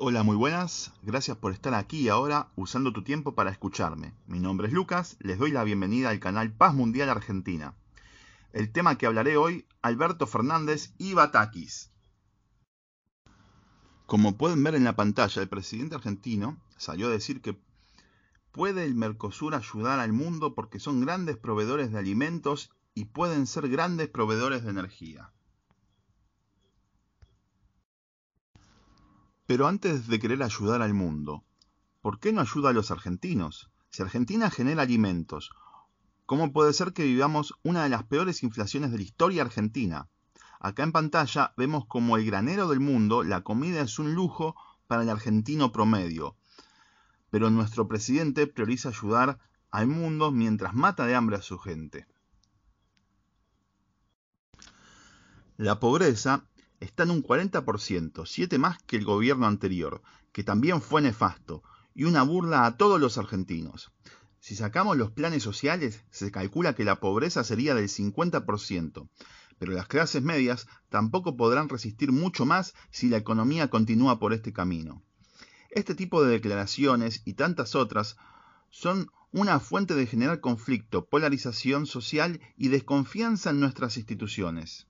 Hola, muy buenas. Gracias por estar aquí ahora usando tu tiempo para escucharme. Mi nombre es Lucas, les doy la bienvenida al canal Paz Mundial Argentina. El tema que hablaré hoy, Alberto Fernández y Batakis. Como pueden ver en la pantalla, el presidente argentino salió a decir que puede el Mercosur ayudar al mundo porque son grandes proveedores de alimentos y pueden ser grandes proveedores de energía. Pero antes de querer ayudar al mundo, ¿por qué no ayuda a los argentinos? Si Argentina genera alimentos, ¿cómo puede ser que vivamos una de las peores inflaciones de la historia argentina? Acá en pantalla vemos como el granero del mundo, la comida es un lujo para el argentino promedio. Pero nuestro presidente prioriza ayudar al mundo mientras mata de hambre a su gente. La pobreza está en un 40%, 7 más que el gobierno anterior, que también fue nefasto, y una burla a todos los argentinos. Si sacamos los planes sociales, se calcula que la pobreza sería del 50%, pero las clases medias tampoco podrán resistir mucho más si la economía continúa por este camino. Este tipo de declaraciones y tantas otras son una fuente de generar conflicto, polarización social y desconfianza en nuestras instituciones.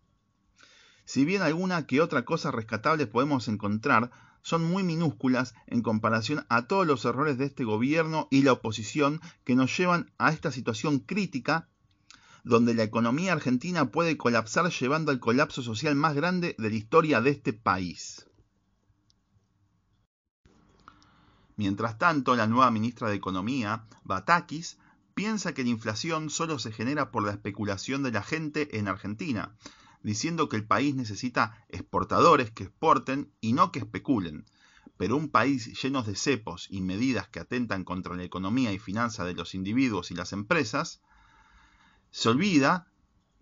Si bien alguna que otra cosa rescatable podemos encontrar, son muy minúsculas en comparación a todos los errores de este gobierno y la oposición que nos llevan a esta situación crítica donde la economía argentina puede colapsar llevando al colapso social más grande de la historia de este país. Mientras tanto, la nueva ministra de Economía, Batakis, piensa que la inflación solo se genera por la especulación de la gente en Argentina, diciendo que el país necesita exportadores que exporten y no que especulen. Pero un país lleno de cepos y medidas que atentan contra la economía y finanza de los individuos y las empresas, se olvida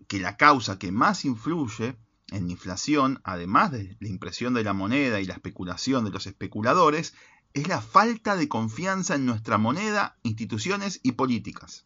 que la causa que más influye en la inflación, además de la impresión de la moneda y la especulación de los especuladores, es la falta de confianza en nuestra moneda, instituciones y políticas.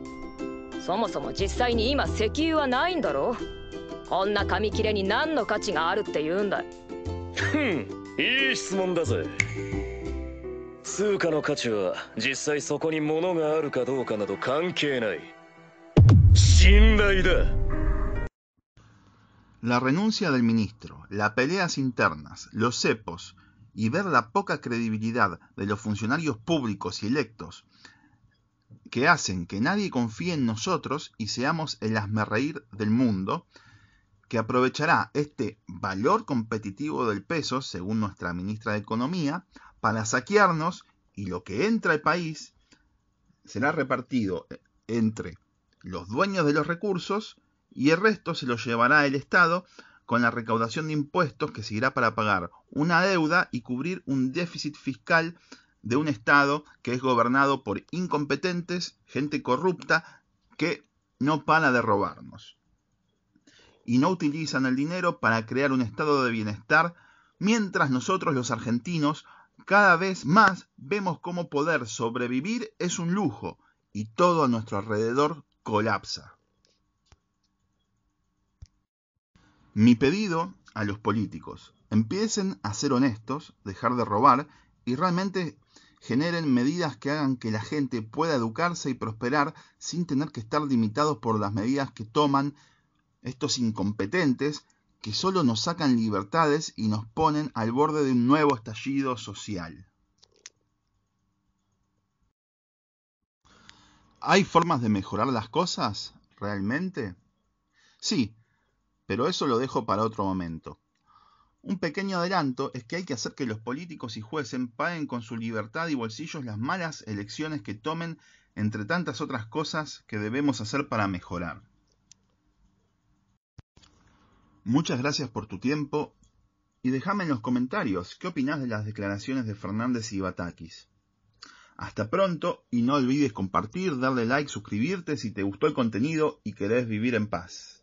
そもそも実際に今石油はないんだろこんな紙切れに何の価値があるって言うんだふんいい質問だぜ通貨の価値は実際そこに物があるかどうかなど関係ない信頼だ La renuncia del ministro, las peleas internas, los cepos y ver la poca credibilidad de los funcionarios públicos y electos que hacen que nadie confíe en nosotros y seamos el asmerreír del mundo, que aprovechará este valor competitivo del peso, según nuestra ministra de Economía, para saquearnos y lo que entra al país será repartido entre los dueños de los recursos y el resto se lo llevará el Estado con la recaudación de impuestos que seguirá para pagar una deuda y cubrir un déficit fiscal de un Estado que es gobernado por incompetentes, gente corrupta, que no para de robarnos. Y no utilizan el dinero para crear un estado de bienestar, mientras nosotros los argentinos cada vez más vemos cómo poder sobrevivir es un lujo y todo a nuestro alrededor colapsa. Mi pedido a los políticos, empiecen a ser honestos, dejar de robar y realmente generen medidas que hagan que la gente pueda educarse y prosperar sin tener que estar limitados por las medidas que toman estos incompetentes que solo nos sacan libertades y nos ponen al borde de un nuevo estallido social. ¿Hay formas de mejorar las cosas? ¿Realmente? Sí, pero eso lo dejo para otro momento. Un pequeño adelanto es que hay que hacer que los políticos y jueces paguen con su libertad y bolsillos las malas elecciones que tomen entre tantas otras cosas que debemos hacer para mejorar. Muchas gracias por tu tiempo y déjame en los comentarios qué opinas de las declaraciones de Fernández y Batakis. Hasta pronto y no olvides compartir, darle like, suscribirte si te gustó el contenido y querés vivir en paz.